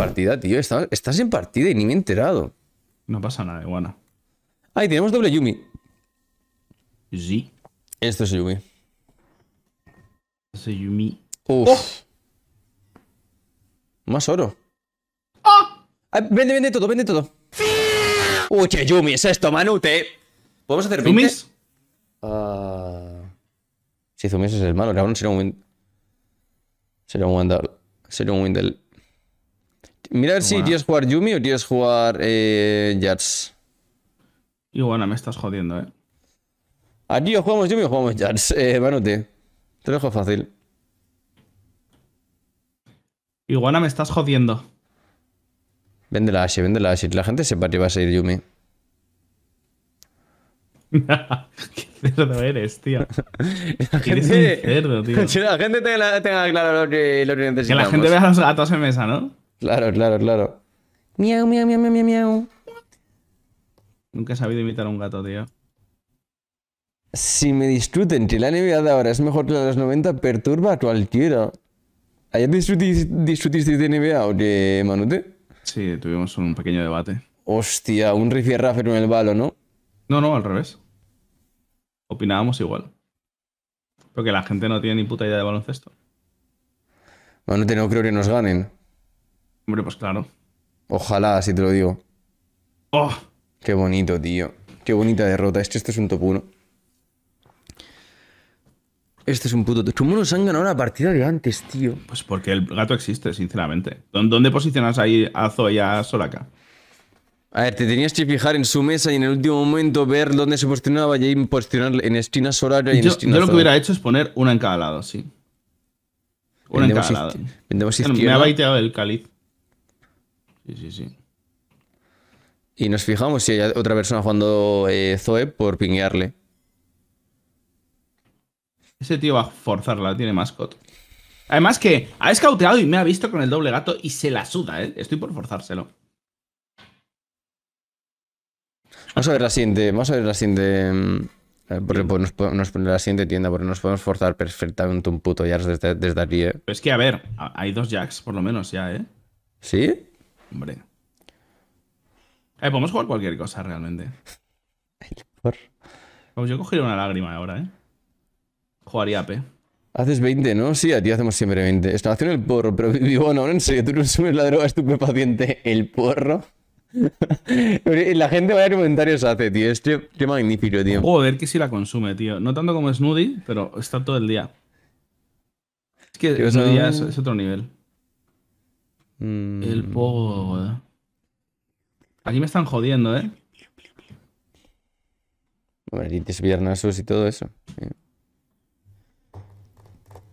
partida, tío. Estás, en partida y ni me he enterado. No pasa nada, iguana. Ahí tenemos doble Yumi. Sí. Esto es Yumi. Esto es Yumi. Uf. Oh. Más oro. Oh. vende, vende todo, vende todo. Uy, que Yumi es esto, Manute. ¿Podemos hacer ah. ¿Zumis? Si sí, es el malo, ahora sería un win. Sería un win Sería un win Mira a ver si quieres jugar Yumi o quieres jugar eh, Iguana, me estás jodiendo, eh. Aquí o jugamos Yumi o jugamos Jars. Eh, Manute, te lo dejo fácil. Iguana, me estás jodiendo. Vende la Ashe, vende la Ashe. La gente sepa que va a seguir Yumi. Qué cerdo eres, tío. La gente, eres cerdo, la gente tenga, claro lo que, lo que necesitamos. Que la gente vea a los gatos en mesa, ¿no? Claro, claro, claro. Miau, miau, miau, miau, miau. Nunca he sabido imitar a un gato, tío. Si me disfruten, que la NBA de ahora es mejor que la de los 90, perturba a cualquiera. ¿Ayer disfrutiste de NBA o de Manute? Sí, tuvimos un pequeño debate. Hostia, un rifierrafer en el balo, ¿no? No, no, al revés. Opinábamos igual. Porque la gente no tiene ni puta idea de baloncesto. Manute, no creo que nos ganen. Hombre, pues claro. Ojalá, si te lo digo. Oh. Qué bonito, tío. Qué bonita derrota. Este, este es un top 1. Este es un puto. ¿Cómo nos han ganado la partida de antes, tío? Pues porque el gato existe, sinceramente. ¿Dónde posicionas ahí a Zoe y a Solaka? A ver, te tenías que fijar en su mesa y en el último momento ver dónde se posicionaba y posicionar en esquina Solaka y en Yo lo que hubiera hecho es poner una en cada lado, sí. Una en cada lado. Me ha baiteado el cáliz. Sí, sí, Y nos fijamos si hay otra persona jugando eh, Zoe por pinguearle. Ese tío va a forzarla, tiene mascot. Además que ha escauteado y me ha visto con el doble gato y se la suda, ¿eh? Estoy por forzárselo. Vamos a ver la siguiente. Vamos a ver la siguiente. Mm, porque pues nos, la siguiente tienda, porque nos podemos forzar perfectamente un puto ya desde, desde aquí, ¿eh? es que, a ver, hay dos jacks, por lo menos, ya, ¿eh? ¿Sí? Hombre. Eh, podemos jugar cualquier cosa realmente. El por. Pues yo cogería una lágrima ahora, ¿eh? Jugaría AP. Haces 20, ¿no? Sí, a ti hacemos siempre 20. haciendo el porro, pero vivo no, en serio, tú no consumes la droga estupefaciente, el porro. la gente va a comentarios hace, tío. Es tío, qué magnífico, tío. Joder, que si la consume, tío. No tanto como Snoody, pero está todo el día. Es que Snoody ya es otro nivel. El mm. pogo. Aquí me están jodiendo, ¿eh? Bueno, y y todo eso.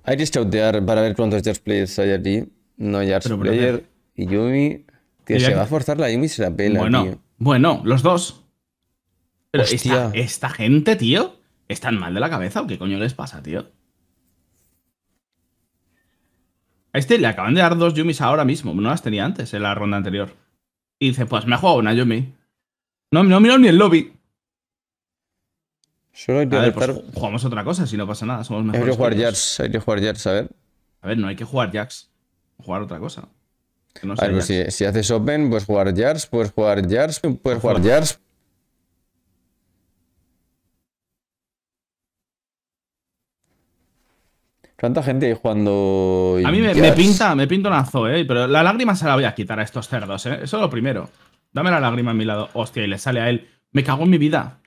Hay que chautear para ver cuántos Jars Players hay allí. No hay Player y Yumi. Tío, se va a forzar la Yumi se la pela, bueno, Bueno, los dos. Pero esta gente, tío, ¿están mal de la cabeza o qué coño les pasa, tío? A este le acaban de dar dos Yumis ahora mismo. No las tenía antes, en la ronda anterior. Y dice, pues me ha jugado una Yumi. No, no miro ni el lobby. Solo hay que pues jugamos otra cosa, si no pasa nada. Somos mejores. Hay que jugar jacks, hay que jugar jacks, a ver. A ver, no hay que jugar jacks. Jugar otra cosa. Pues si, haces open, pues puedes jugar jars, puedes jugar jars, puedes jugar jars. Tanta gente cuando. jugando. A mí me, pinta, me pinta un zoe, ¿eh? pero la lágrima se la voy a quitar a estos cerdos, ¿eh? Eso es lo primero. Dame la lágrima a mi lado. Hostia, y le sale a él. Me cago en mi vida.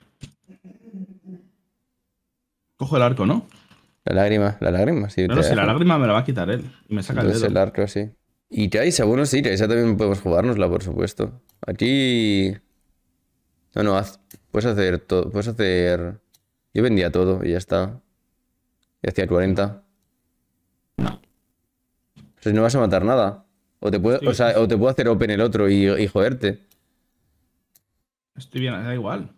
Cojo el arco, ¿no? La lágrima, la lágrima, sí. Claro, si la lágrima me la va a quitar él. Y me saca el dedo. el arco, sí. Y Taisa, bueno, sí, también podemos jugárnosla, por supuesto. Aquí. No, no, haz... puedes hacer todo. Puedes hacer. Yo vendía todo y ya está. Y hacía 40. O sea, no vas a matar nada. O te puedo, te puedo hacer open el otro y, y joderte. Estoy bien, da igual.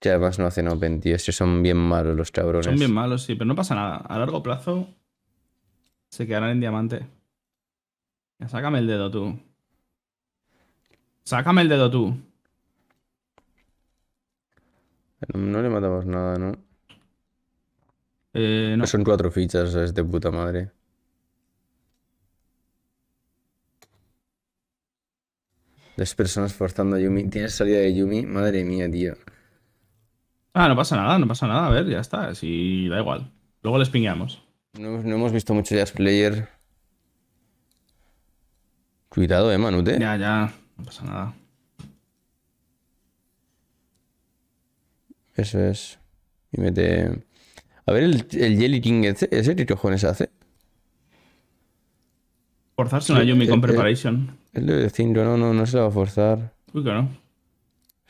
Ya además no hacen open, tío. que son bien malos los cabrones. Son bien malos, sí, pero no pasa nada. A largo plazo se quedarán en diamante. Sácame el dedo tú. Sácame el dedo tú. no le matamos nada, ¿no? Eh, pues son cuatro fichas, de puta madre. Dos personas forzando a Yumi. ¿Tienes salida de Yumi? Madre mía, tío. Ah, no pasa nada, no pasa nada. A ver, ya está. sí, da igual. Luego les pingueamos. No, no hemos visto mucho Jazz Player. Cuidado, eh, Manute. Ya, ya. No pasa nada. Eso es. Y mete. A ver, el, Jelly King ese, ese, ¿qué cojones hace? Forzarse una Yumi con Preparation. El de 5, no, no, no se la va a forzar. Uy, que no.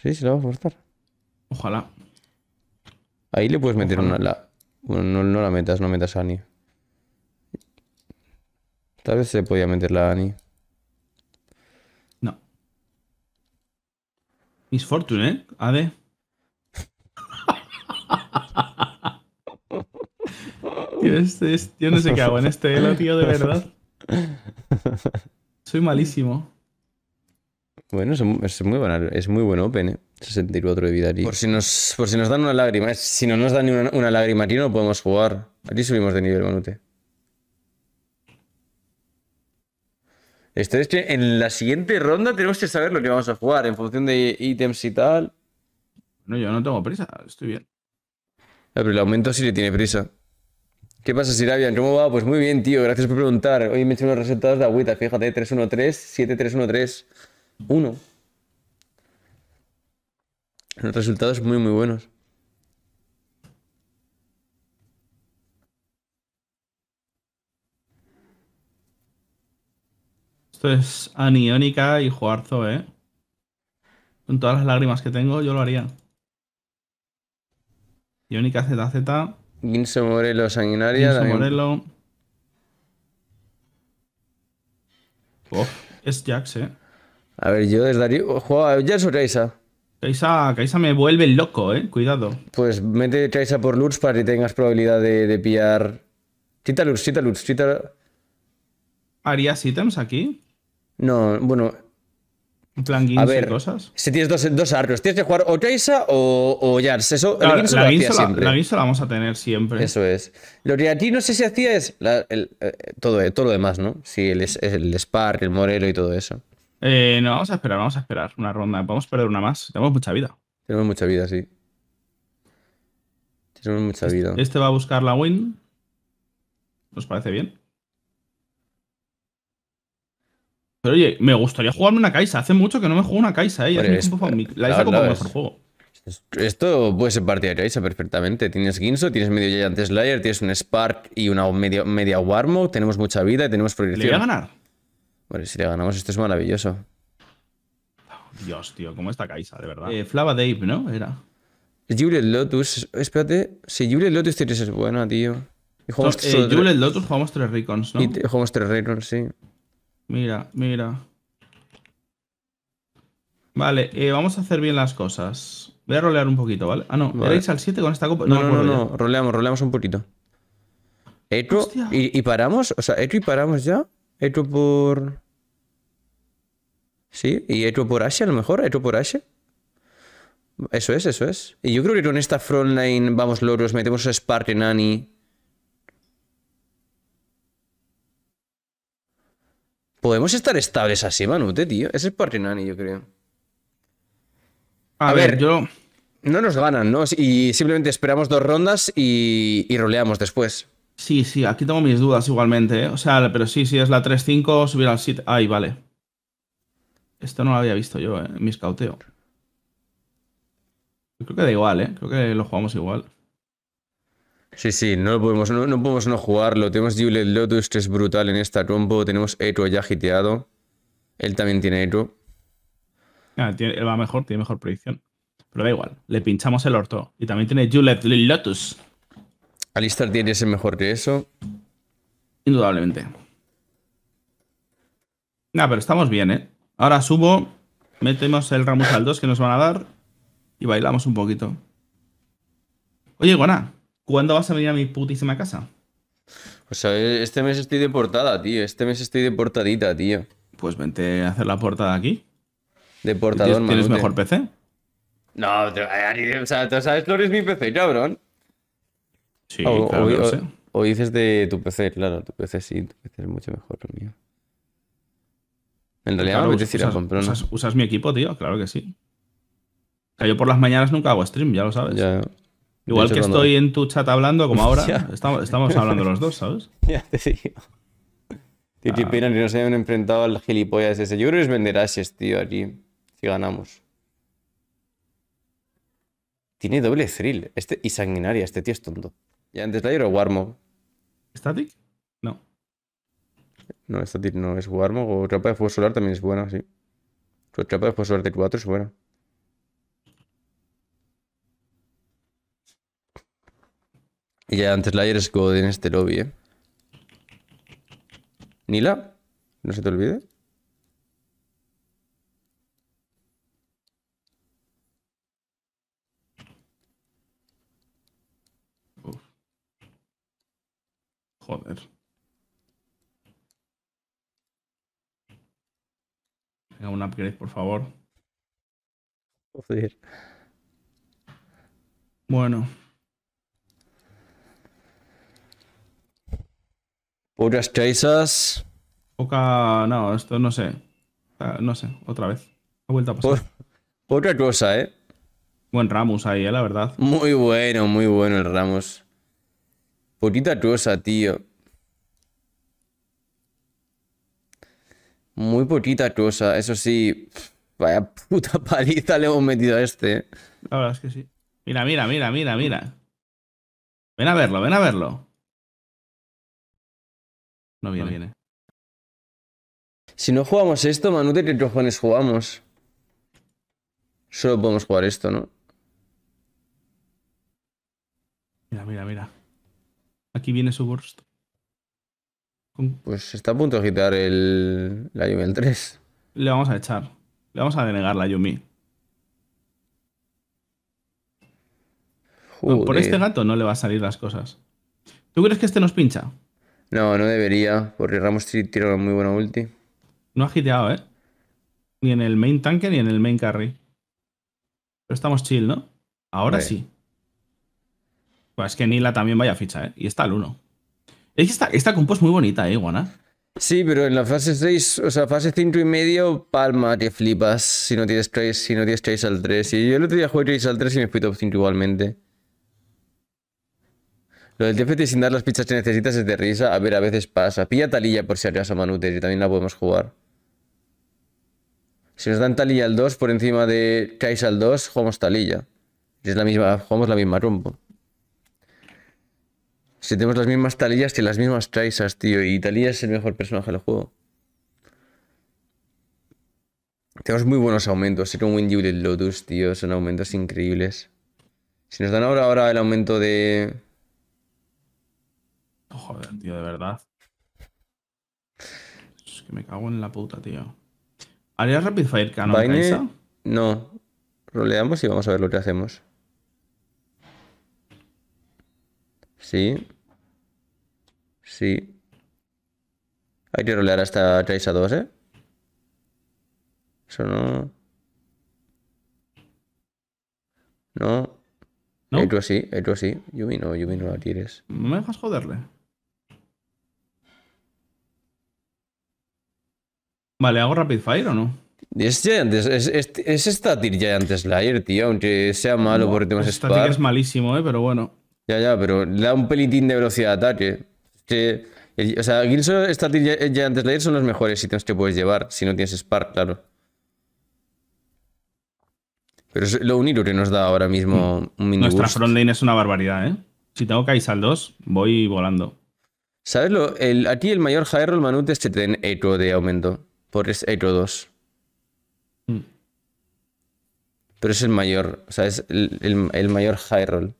Sí, se la va a forzar. Ojalá. Ahí le puedes meter una. La, no, no, la metas, no metas a Annie. Tal vez se podía meter la Ani. No. Miss Fortune, ¿eh? AD. Este yo, no sé qué hago en este elo, tío, de verdad. Soy malísimo. Bueno, es, muy bueno es muy buen Open, ¿eh? 64 de vida. Por si, nos, por si nos dan una lágrima. Si no nos dan una, lágrima aquí, no podemos jugar. Aquí subimos de nivel, Manute. Esto es que en la siguiente ronda tenemos que saber lo que vamos a jugar en función de ítems y tal. No, yo no tengo prisa, estoy bien. Ah, pero el aumento sí le tiene prisa. ¿Qué pasa, Sirabian? ¿Cómo va? Pues muy bien, tío. Gracias por preguntar. Hoy me he hecho unos resultados de agüita, fíjate. 3 1 3 1 3 resultados muy, muy buenos. Esto es aniónica y Juarzo, ¿eh? Con todas las lágrimas que tengo, yo lo haría. Iónica ZZ. Guinso Morelo Sanguinaria. Guinso es Jax, eh. A ver, yo desde Darío. ¿Juega Jax o Kaisa? Kaisa? me vuelve loco, eh. Cuidado. Pues mete Kaisa por Lutz para que tengas probabilidad de, de pillar. Quita Lutz, quita Lutz, quita. ¿Harías ítems aquí? No, bueno, ¿Un a ver, cosas? Si tienes dos, dos arcos, tienes que jugar o Keisa o, o Jars. Eso, la, la, la, vamos a tener siempre. Eso es. Lo que aquí no sé si hacía es eh, todo, eh, todo lo demás, ¿no? Sí, el, el Spark, el Morelo y todo eso. Eh, no, vamos a esperar, vamos a esperar una ronda. Vamos a perder una más. Tenemos mucha vida. Tenemos mucha vida, sí. Tenemos mucha este, vida. Este, va a buscar la win. Nos parece bien? Pero oye, me gustaría jugarme una Kaisa. Hace mucho que no me juego una Kaisa, ¿eh? la Isa como mejor juego. Esto puede ser partida de Kaisa perfectamente. Tienes Ginso, tienes medio Giant Slayer, tienes un Spark y una media, media Warmo. Tenemos mucha vida y tenemos proyección. ¿Le voy a ganar? Bueno, si le ganamos, esto es maravilloso. Oh, Dios, tío, ¿cómo está Kaisa, de verdad? Eh, Flava Dave, ¿no? Era. Juliet Lotus, espérate. Si Juliet Lotus tienes es buena, tío. Si, jugamos eh, Lotus jugamos tres Recons, ¿no? Y jugamos tres Recons, sí. Mira, mira. Vale, eh, vamos a hacer bien las cosas. Voy a rolear un poquito, ¿vale? Ah, no, vale. ¿erais al 7 con esta copa? No, no, no, no, roleamos, roleamos un poquito. ¿Eto y, y, paramos, o sea, ¿eto y paramos ya. ¿Eto por. Sí, y eto por Ashe a lo mejor, ¿Eto por Ashe? Eso es, eso es. Y yo creo que con esta frontline vamos loros, metemos a Spartan Annie. Podemos estar estables así, Manute, tío. Ese es y yo creo. A, ver, yo. No nos ganan, ¿no? Y simplemente esperamos dos rondas y, roleamos después. Sí, sí, aquí tengo mis dudas igualmente, ¿eh? O sea, pero sí, sí, es la 3-5, subir al sit... Ay, vale. Esto no lo había visto yo, ¿eh? mis escauteo. Creo que da igual, ¿eh? Creo que lo jugamos igual. Sí, sí, no podemos no, podemos no jugarlo. Tenemos Juliet Lotus, que es brutal en esta combo. Tenemos Echo ya giteado. Él también tiene Echo él ah, va mejor, tiene mejor predicción. Pero da igual, le pinchamos el orto. Y también tiene Juliet Lotus. Alistar tiene ese mejor que eso. Indudablemente. nada ah, pero estamos bien, ¿eh? Ahora subo, metemos el Ramus al 2 que nos van a dar y bailamos un poquito. Oye, Guana, ¿cuándo vas a venir a mi putísima casa? O este mes estoy de portada, tío. Este mes estoy de portadita, tío. Pues vente a hacer la portada aquí. portador, ¿Tienes, ¿tienes mejor PC? No, o sea, tú sabes mi PC, cabrón. Sí, o, claro o, dices de tu PC, claro, tu PC sí, tu PC es mucho mejor que el mío. En realidad me usas, a comprar usas, mi equipo, tío, claro que sí. yo por las mañanas nunca hago stream, ya lo sabes. Ya, Igual que estoy en tu chat hablando, como ahora, estamos, hablando los dos, ¿sabes? Ya te digo. Titi ah. Pina, no se hayan enfrentado al gilipollas ese. Yo creo que es vender Ashes, tío, aquí, si ganamos. Tiene doble thrill este, y sanguinaria, este tío es tonto. Ya antes la era Warmog. ¿Static? No. No, Static no es Warmog. O Trapa de Fuego Solar también es buena, sí. Trapa de Fuego Solar de 4 es buena. Y antes la es God en este lobby, ¿eh? Nila, no se te olvide. Joder. Venga, un upgrade, por favor. Joder. Bueno. Otras chasas. Poca. No, esto no sé. No sé, otra vez. Ha vuelto a pasar. Otra cosa, ¿eh? Buen Ramos ahí, ¿eh? la verdad. Muy bueno, muy bueno el Ramos. Poquita cosa, tío. Muy poquita cosa, eso sí. Vaya puta paliza le hemos metido a este. ¿eh? La verdad es que sí. Mira, mira, mira, mira, mira. Ven a verlo, ven a verlo. No viene. Si no jugamos esto, Manu, ¿de qué cojones jugamos? Solo podemos jugar esto, ¿no? Mira, mira, mira. Aquí viene su burst. Pues está a punto de quitar el... la Yumi en 3. Le vamos a echar. Le vamos a denegar la Yumi. Por este gato no le va a salir las cosas. ¿Tú crees que este nos pincha? No, no debería, porque Ramos tira una muy buena ulti. No ha giteado, ¿eh? Ni en el main tanque ni en el main carry. Pero estamos chill, ¿no? Ahora sí. Pues es que Nila también vaya ficha, ¿eh? Y está al 1. Es que esta, esta compo es muy bonita, ¿eh, Iguana? Sí, pero en la fase 6, o sea, fase 5 y medio, palma, te flipas si no tienes trace, si no tienes al 3. Y yo el otro día jugué trace al 3 y me fui top 5 igualmente. Lo del TFT sin dar las pizzas que necesitas es de risa. A ver, a veces pasa. Pilla talilla por si a Manuter, y también la podemos jugar. Si nos dan talilla al 2 por encima de Kais al 2, jugamos talilla. Es la misma, jugamos la misma rumbo. Si tenemos las mismas talillas que las mismas Kaisas, tío. Y talilla es el mejor personaje del juego. Tenemos muy buenos aumentos. Ser un Windu y Lotus, tío. Son aumentos increíbles. Si nos dan ahora, ahora el aumento de... Joder, tío, de verdad. Es que me cago en la puta, tío. ¿Haría Rapid Fire Cannon, No. Roleamos y vamos a ver lo que hacemos. Sí. Sí. Hay que rolear hasta 3 a 2, ¿eh? Eso no... No. ¿No? sí, sí. Yumi no, Yumi no la quieres. ¿No me dejas joderle? Vale, ¿hago Rapid Fire o no? Es, es, Static Giant Slayer, tío, aunque sea malo porque por temas pues Static es malísimo, eh, pero bueno. Ya, ya, pero da un pelitín de velocidad de ataque. o sea, Static Giant Slayer son los mejores ítems que puedes llevar si no tienes Spark, claro. Pero es lo único que nos da ahora mismo mm. un mini Nuestra frontline es una barbaridad, ¿eh? Si tengo kaisal al 2, voy volando. ¿Sabes lo? El, aquí el mayor high roll, Manute, es que te eco de aumento por Echo 2. Mm. Pero es el mayor, o sea, es el, el, el mayor high roll.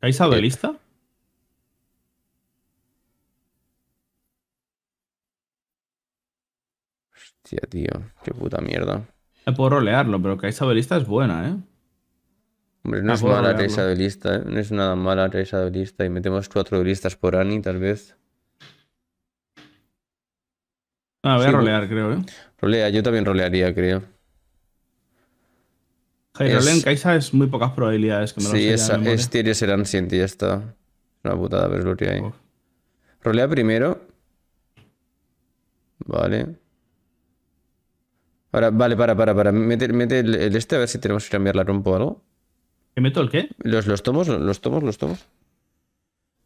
¿Vais de eh. Hostia, tío, qué puta mierda. Me Puedo rolearlo, pero de lista es buena, ¿eh? Hombre, no es mala Kaisa lista, ¿eh? No es nada mala de lista. Y metemos cuatro listas por Ani, tal vez. Ah, voy a pues. rolear, creo, ¿eh? Rolea, yo también rolearía, creo. Rolea es... en Kaisa es muy pocas probabilidades que me lo Sí, es Tieres ser Ancient y ya está. Una putada ver lo que hay. Rolea primero. Vale. Ahora, vale, para, para, para. Mete, el, este a ver si tenemos que cambiar la rompo o algo. ¿Qué meto el qué? Los, los tomos, los tomos, los tomos.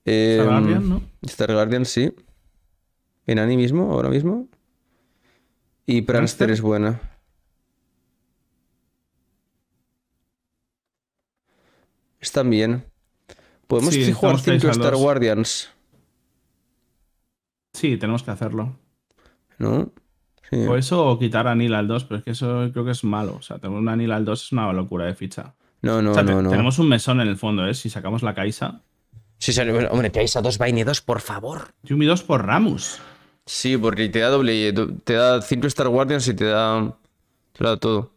Eh, Star em, Guardian, ¿no? Star Guardian, sí. En Ani mismo, ahora mismo. Y Pranster es buena. Están bien. Podemos jugar 5 Star Guardians. Sí, tenemos que hacerlo. ¿No? Sí. O eso o quitar a al 2, pero es que eso creo que es malo. O sea, tener un anil al 2 es una locura de ficha. No, no, no, Tenemos un mesón en el fondo, ¿eh? Si sacamos la Kaisa. Sí, hombre, Kaisa 2, Vaini 2, por favor. Yumi 2 por Ramos. Sí, porque te da doble, te da 5 Star Guardians y te da, todo.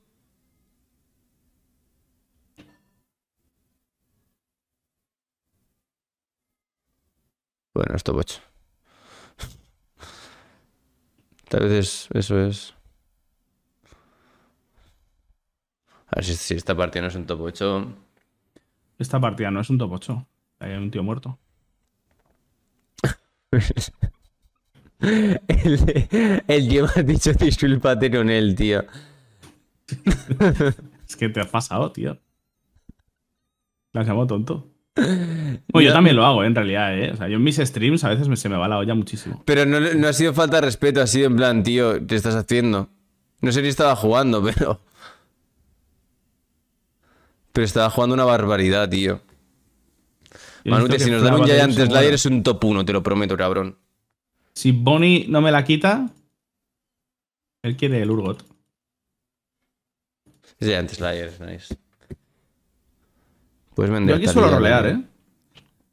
Bueno, esto 8. Tal vez eso es. A ver si, esta partida no es un top 8. Esta partida no es un top 8. Hay un tío muerto. El, el tío me ha dicho disculpate con él, tío. es que te ha pasado, tío. La has llamado tonto. yo, también lo hago, eh, en realidad, ¿eh? O sea, yo en mis streams a veces me, se me va la olla muchísimo. Pero no, ha sido falta de respeto, ha sido en plan, tío, te estás haciendo. No sé si estaba jugando, pero. Pero estaba jugando una barbaridad, tío. Manute, si nos dan un Giant Slayer es un top 1, te lo prometo, cabrón. Si Bonnie no me la quita, él quiere el Urgot. antes antes Slayer, nice. Pues vender. Yo aquí suelo rolear, ¿eh?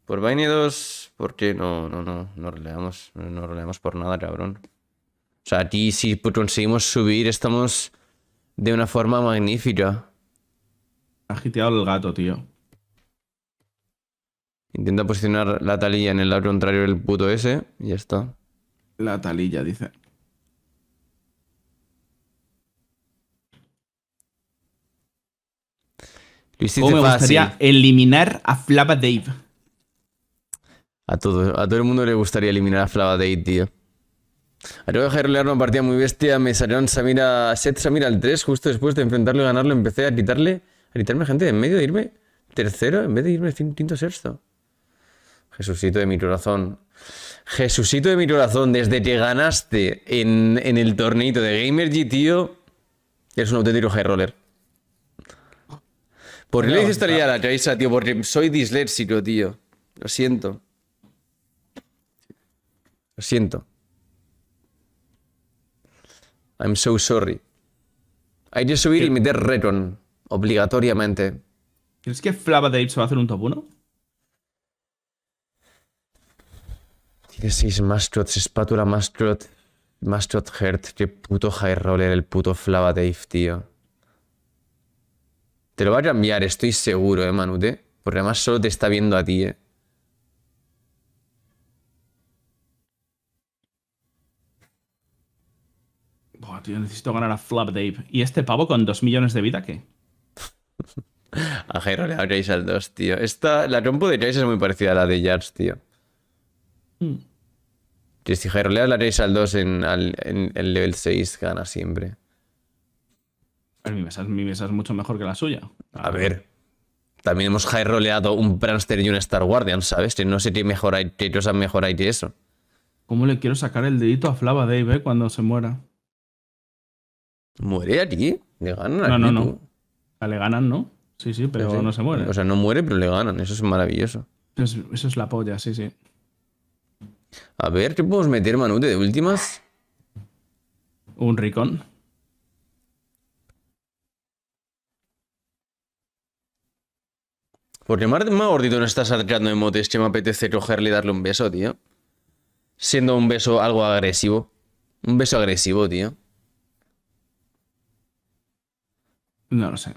Por Vaini 2, porque no, no, no, no roleamos, no roleamos por nada, cabrón. O sea, aquí si conseguimos subir, estamos de una forma magnífica. Ha giteado el gato, tío. Intenta posicionar la talilla en el lado contrario del puto ese y ya está. La talilla, dice. Luisito oh, me gustaría eliminar a Flava Dave. A todo, a todo el mundo le gustaría eliminar a Flava Dave, tío. Arriba de Jairo una partida muy bestia. Me salieron Samira, Seth Samira al 3. Justo después de enfrentarlo y ganarlo, empecé a quitarle, a quitarme gente en medio, de irme tercero en vez de irme quinto sexto. Jesucito de mi corazón. Jesucito de mi corazón, desde que ganaste en, el torneito de Gamergy, tío, eres un auténtico high roller. ¿Por qué le dices a la Chaisa, tío? Porque soy disléxico, tío. Lo siento. Lo siento. I'm so sorry. Hay que subir y meter Recon, obligatoriamente. ¿Crees que Flava se va a hacer un top 1? seis Mastrot, espátula Mastrot, Mastrot Heart. Qué puto high roller el puto Flava Dave, tío. Te lo va a cambiar, estoy seguro, eh, Manute. Porque además solo te está viendo a ti, eh. Buah, tío, necesito ganar a Flava Dave. ¿Y este pavo con 2 millones de vida qué? A a le al 2, tío. Esta, la trompo de Jace es muy parecida a la de Jars, tío. Hmm. Si que la 3 al 2 en, el level 6, gana siempre. mi, mesa, es mucho mejor que la suya. A ver. También hemos high roleado un Pranster y un Star Guardian, ¿sabes? No sé qué mejor hay, qué mejor hay que eso. ¿Cómo le quiero sacar el dedito a Flava Dave eh, cuando se muera? ¿Muere aquí? ¿Le ganan? No, no, no. no. Ah, le ganan, ¿no? Sí, sí, pero no se muere. O sea, no muere, pero le ganan. Eso es maravilloso. eso es la polla, sí, sí. A ver, ¿qué podemos meter, Manute, de últimas? Un Ricón. Porque más, más gordito no está sacando emotes que me apetece cogerle y darle un beso, tío. Siendo un beso algo agresivo. Un beso agresivo, tío. No lo sé.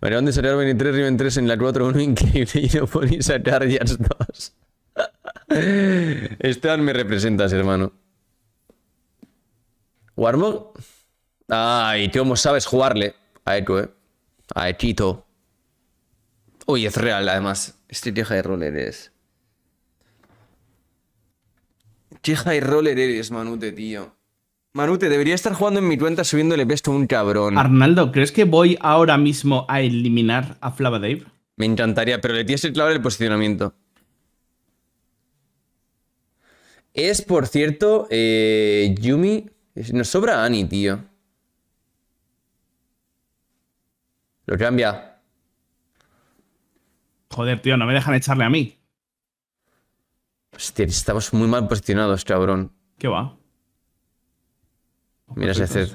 María ¿dónde salió 23, 23 Riven 3 en la 4-1? Increíble. Y no ponéis a Chargers 2. Esteban, me representas, hermano. ¿Warmog? Ay, tío, cómo sabes jugarle. A Echo, eh. A Equito. Uy, es real, además. Este teja de roller eres. Qué de roller eres, manute, tío. Manute, debería estar jugando en mi cuenta el pesto a un cabrón. Arnaldo, ¿crees que voy ahora mismo a eliminar a Flava Dave? Me encantaría, pero le tienes que clavar el posicionamiento. Es, por cierto, eh, Yumi. Nos sobra Ani, tío. Lo cambia. Joder, tío, no me dejan echarle a mí. Hostia, estamos muy mal posicionados, cabrón. ¿Qué va? Mira Zed,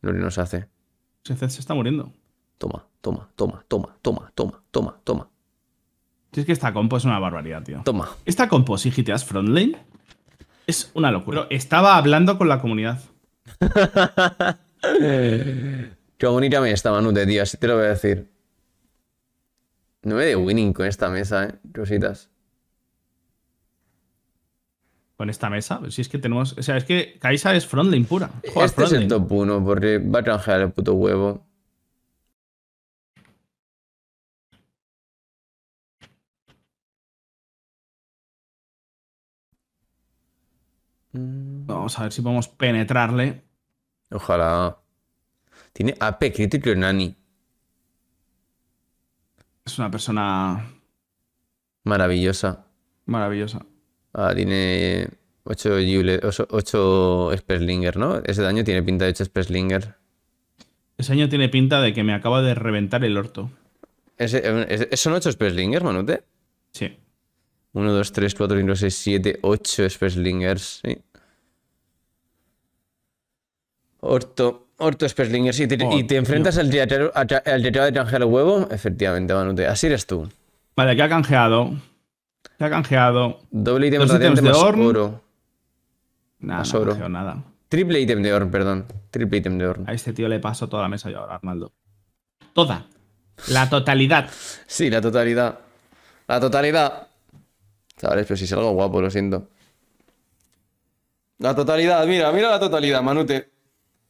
lo no nos hace. Zed se está muriendo. Toma, toma, toma, toma, toma, toma, toma, toma. Si es que esta compo es una barbaridad, tío. Toma. Esta compo, si giteas frontline, es una locura. Pero estaba hablando con la comunidad. Qué bonita me esta Manute, tío. Así te lo voy a decir. No me de winning con esta mesa, eh. Cositas con esta mesa. Si es que tenemos. O sea, es que Kaisa es frontline pura. este es el top 1 porque va a tranjear el puto huevo. Vamos a ver si podemos penetrarle. Ojalá. Tiene AP crítico Nani. Es una persona. Maravillosa. Maravillosa. Ah, tiene 8, Jule, ¿no? Ese daño tiene pinta de 8 Sperlinger. Ese daño tiene pinta de que me acaba de reventar el orto. Eh, son 8 Sperlinger, Manute? Sí. 1, 2, 3, 4, 5, 6, 7, 8 Spellslingers, sí. Orto, Orto sí. ¿Y te, y te enfrentas al teatro de canjear el huevo? Efectivamente, Manute. Así eres tú. Vale, ¿qué ha canjeado se ha canjeado. Doble ítem de oro. Nada, no nada. Triple ítem de Orn, perdón. Triple ítem de Orn. A este tío le paso toda la mesa yo ahora, Arnaldo. Toda. La totalidad. sí, la totalidad. La totalidad. Chavales, pero si es algo guapo, lo siento. La totalidad, mira, mira la totalidad, Manute.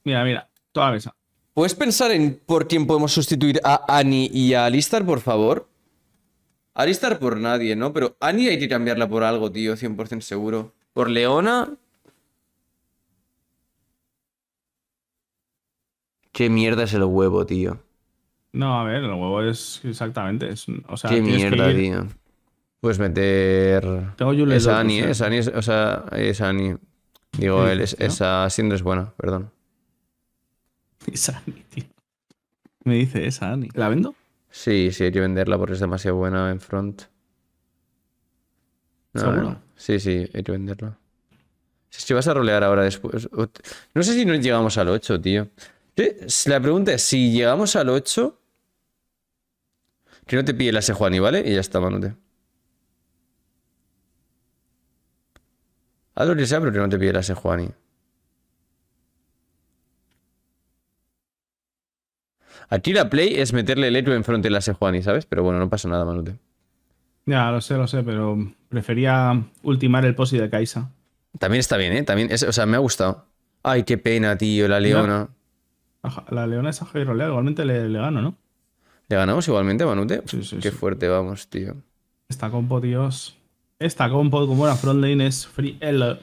Mira, mira, toda la mesa. ¿Puedes pensar en por quién podemos sustituir a Annie y a Alistar, por favor? Aristar por nadie, ¿no? Pero Annie hay que cambiarla por algo, tío, 100% seguro. ¿Por Leona? ¿Qué mierda es el huevo, tío? No, a ver, el huevo es exactamente. Es, ¿Qué mierda, tío? Puedes meter. Es Annie, ¿eh? es Annie, Digo, él, esa siendo es buena, perdón. Es Annie, tío. Me dice esa Annie. ¿La vendo? Sí, sí, hay que venderla porque es demasiado buena en front. No, No. Sí, sí, hay que venderla. Si vas a rolear ahora después. No sé si no llegamos al 8, tío. La pregunta es: si llegamos al 8, que no te pille la Sejuani, ¿vale? Y ya está, manote. Haz lo que sea, pero que no te pille la Sejuani. Aquí la play es meterle el héroe enfrente de la Sejuani, ¿sabes? Pero bueno, no pasa nada, Manute. Ya, lo sé, lo sé, pero prefería ultimar el posi de Kaisa. También está bien, ¿eh? También, o sea, me ha gustado. Ay, qué pena, tío, la leona. la leona es a Javier igualmente le, gano, ¿no? ¿Le ganamos igualmente, Manute? Sí, sí, qué fuerte vamos, tío. Esta compo, Dios. Esta compo, como era frontline, es free L.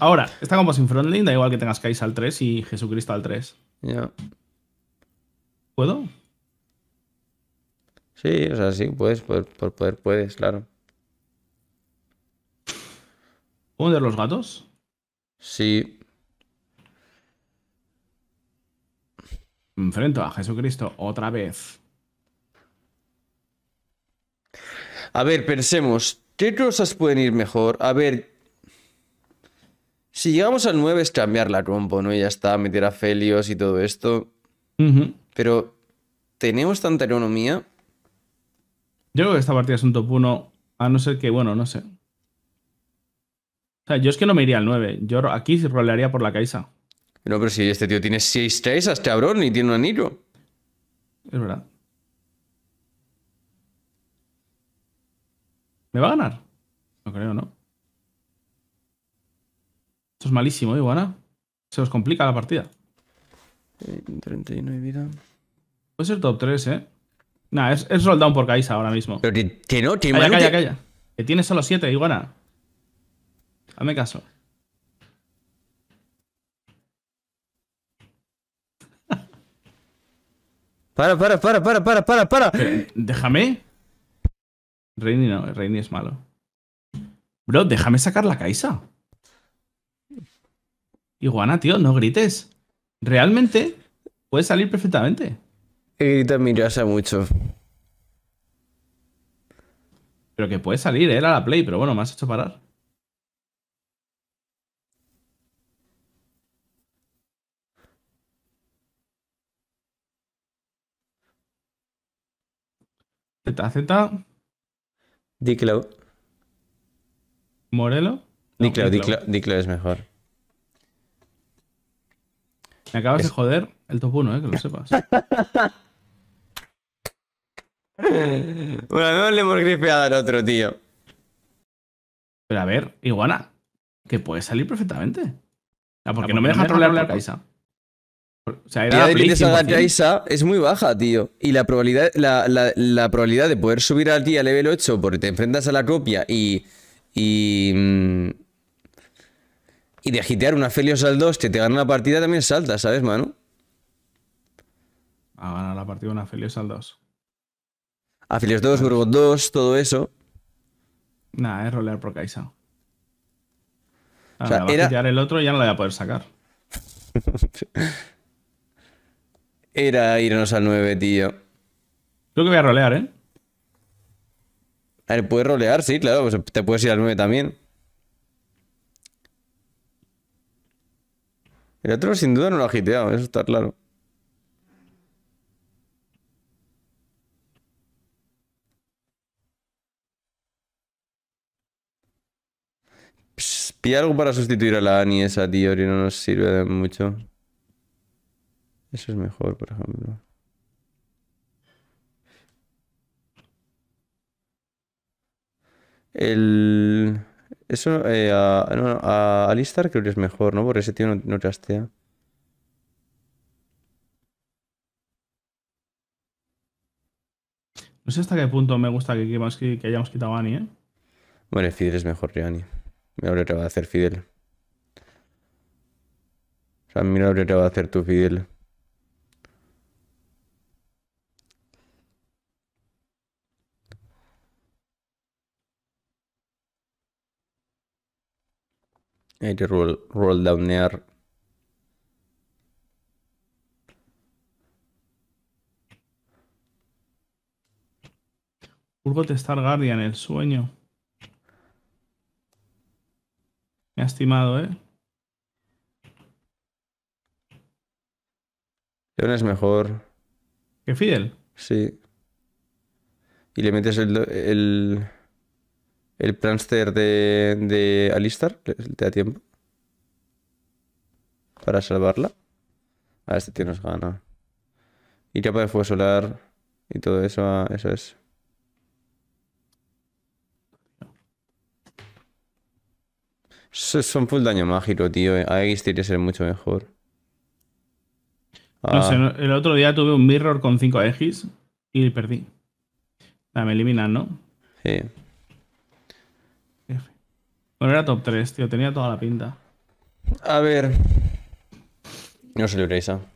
Ahora, esta compo sin frontline da igual que tengas Kaisa al 3 y Jesucristo al 3. Ya. ¿Puedo? Sí, o sea, sí, puedes, por, poder puedes, claro. Uno de los gatos? Sí. enfrento a Jesucristo otra vez. A ver, pensemos. ¿Qué cosas pueden ir mejor? A ver. Si llegamos al 9 es cambiar la compo, ¿no? Y ya está, meter a Felios y todo esto. Pero, ¿tenemos tanta economía? Yo creo que esta partida es un top 1, a no ser que, bueno, no sé. O sea, yo es que no me iría al 9. Yo aquí rolearía por la Caixa. No, pero si este tío tiene 6 3 hasta cabrón, y tiene un anillo. Es verdad. ¿Me va a ganar? No creo, ¿no? Esto es malísimo, ¿eh, Iguana. Se os complica la partida. 39 vida. Puede ser top 3, ¿eh? Nah, es, es roll down por Kaisa ahora mismo. que, no, que calla, calla, calla. Que tiene solo 7, Iguana. Hazme caso. Para, para, para, para, para, para, para. déjame. Reini no, Reini es malo. Bro, déjame sacar la Kaisa. Iguana, tío, no grites realmente puede salir perfectamente. Y también ya hace mucho. Pero que puede salir, ¿eh? era la play, pero bueno, me has hecho parar. Z, Z. Diclo. Morelo. Diclo, Diclo es mejor. Me acabas de joder el top 1, eh, que lo sepas. bueno, no le hemos gripeado al otro, tío. Pero a ver, iguana, que puede salir perfectamente. porque, ah, no me deja trollar la Kaisa. O sea, era la de esa es muy baja, tío. Y la probabilidad, la, probabilidad de poder subir al día level 8 porque te enfrentas a la copia y. y mm, y de agitear una Felios al 2 que te gana una partida también salta, ¿sabes, Manu? A ganar la partida una Felios al 2. A 2, Burgos 2, todo eso. Nada, es rolear por Kaisa. o sea, a agitear el otro ya no lo voy a poder sacar. era irnos al 9, tío. Creo que voy a rolear, ¿eh? A ver, puedes rolear, sí, claro. Pues te puedes ir al 9 también. El otro sin duda no lo ha giteado, eso está claro. Pss, algo para sustituir a la Ani esa, tío, no nos sirve de mucho. Eso es mejor, por ejemplo. El... Eso eh, a, Alistar creo que es mejor, ¿no? Porque ese tío no, trastea. No sé hasta qué punto me gusta que, que, que hayamos quitado a Ani, ¿eh? Bueno, Fidel es mejor que Ani. Mira lo que va a hacer Fidel. O sea, mira lo que va a hacer tu Fidel. hay que roll, roll downear Urgot Star Guardian, el sueño. Me ha estimado, ¿eh? Leones es mejor. ¿Que Fidel? Sí. Y le metes el, el el planster de, Alistar, Alistar. ¿Te da tiempo? Para salvarla. A este tienes nos gana. Y capa de fuego solar y todo eso, ah, eso es. Son full daño mágico, tío. A X tiene que ser mucho mejor. Ah. el otro día tuve un mirror con 5 X y perdí. Ah, me eliminan, ¿no? Sí. Bueno, era top 3, tío. Tenía toda la pinta. A ver. No salió a...